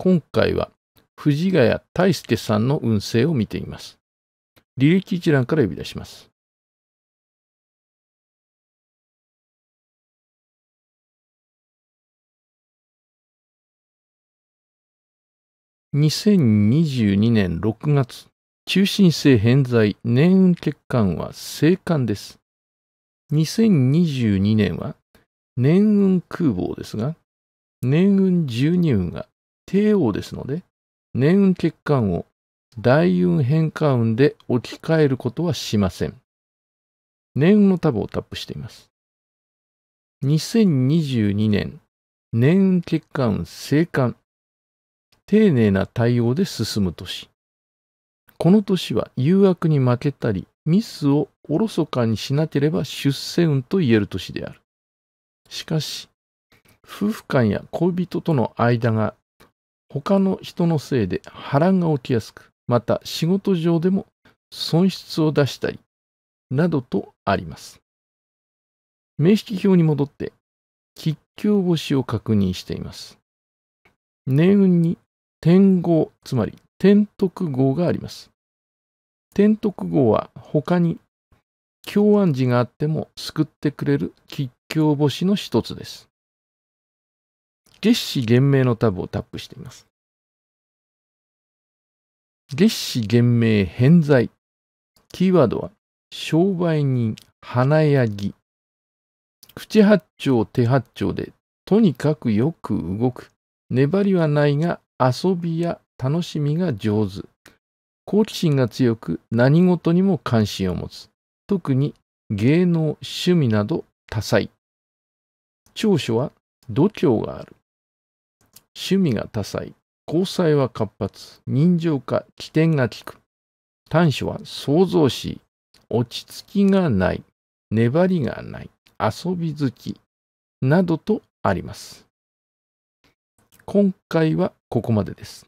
今回は藤ヶ谷大輔さんの運勢を見ています。履歴一覧から呼び出します。2022年6月、中心性偏在年運欠陥は生還です。2022年は年運空房ですが、年運12運が帝王ですので、年運欠陥を大運変化運で置き換えることはしません。年運のタブをタップしています。2022年、年運欠陥運生還。丁寧な対応で進む年。この年は誘惑に負けたり、ミスをおろそかにしなければ出世運と言える年である。しかし、夫婦間や恋人との間が他の人のせいで波乱が起きやすく、また仕事上でも損失を出したり、などとあります。名式表に戻って、吉凶星を確認しています。年運に天号、つまり天徳号があります。天徳号は他に京安寺があっても救ってくれる吉凶星の一つです。月始元明のタブをタップしています。月始元明偏在。キーワードは、商売人、花やぎ。口八丁、手八丁で、とにかくよく動く。粘りはないが、遊びや楽しみが上手。好奇心が強く、何事にも関心を持つ。特に芸能、趣味など多彩。長所は度胸がある。趣味が多彩、交際は活発、人情化、起点が利く。短所は創造し、落ち着きがない、粘りがない、遊び好き、などとあります。今回はここまでです。